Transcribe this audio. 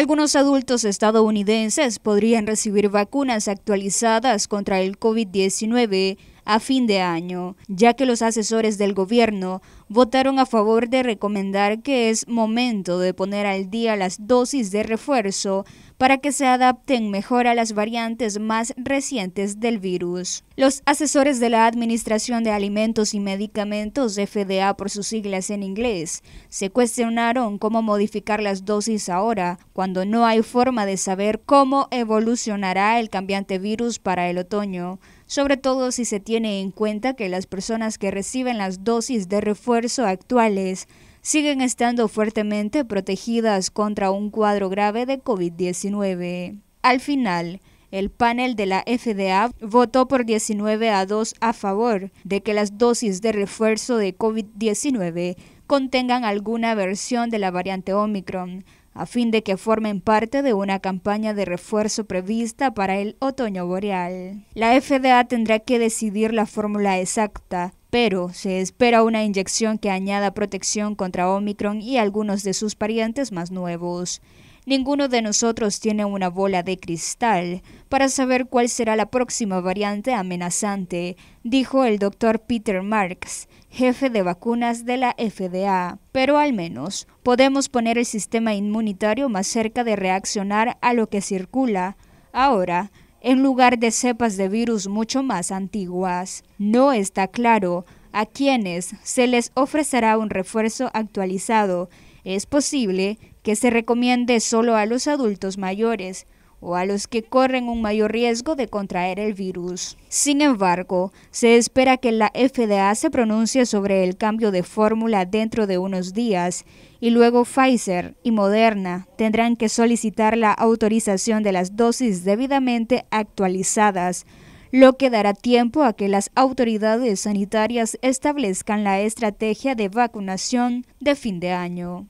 Algunos adultos estadounidenses podrían recibir vacunas actualizadas contra el COVID-19 a fin de año, ya que los asesores del gobierno votaron a favor de recomendar que es momento de poner al día las dosis de refuerzo para que se adapten mejor a las variantes más recientes del virus. Los asesores de la Administración de Alimentos y Medicamentos, FDA por sus siglas en inglés, se cuestionaron cómo modificar las dosis ahora, cuando no hay forma de saber cómo evolucionará el cambiante virus para el otoño sobre todo si se tiene en cuenta que las personas que reciben las dosis de refuerzo actuales siguen estando fuertemente protegidas contra un cuadro grave de COVID-19. Al final, el panel de la FDA votó por 19 a 2 a favor de que las dosis de refuerzo de COVID-19 contengan alguna versión de la variante Omicron, a fin de que formen parte de una campaña de refuerzo prevista para el otoño boreal. La FDA tendrá que decidir la fórmula exacta, pero se espera una inyección que añada protección contra Omicron y algunos de sus parientes más nuevos. Ninguno de nosotros tiene una bola de cristal para saber cuál será la próxima variante amenazante, dijo el doctor Peter Marks, jefe de vacunas de la FDA. Pero al menos podemos poner el sistema inmunitario más cerca de reaccionar a lo que circula ahora en lugar de cepas de virus mucho más antiguas. No está claro a quienes se les ofrecerá un refuerzo actualizado. Es posible que se recomiende solo a los adultos mayores o a los que corren un mayor riesgo de contraer el virus. Sin embargo, se espera que la FDA se pronuncie sobre el cambio de fórmula dentro de unos días y luego Pfizer y Moderna tendrán que solicitar la autorización de las dosis debidamente actualizadas, lo que dará tiempo a que las autoridades sanitarias establezcan la estrategia de vacunación de fin de año.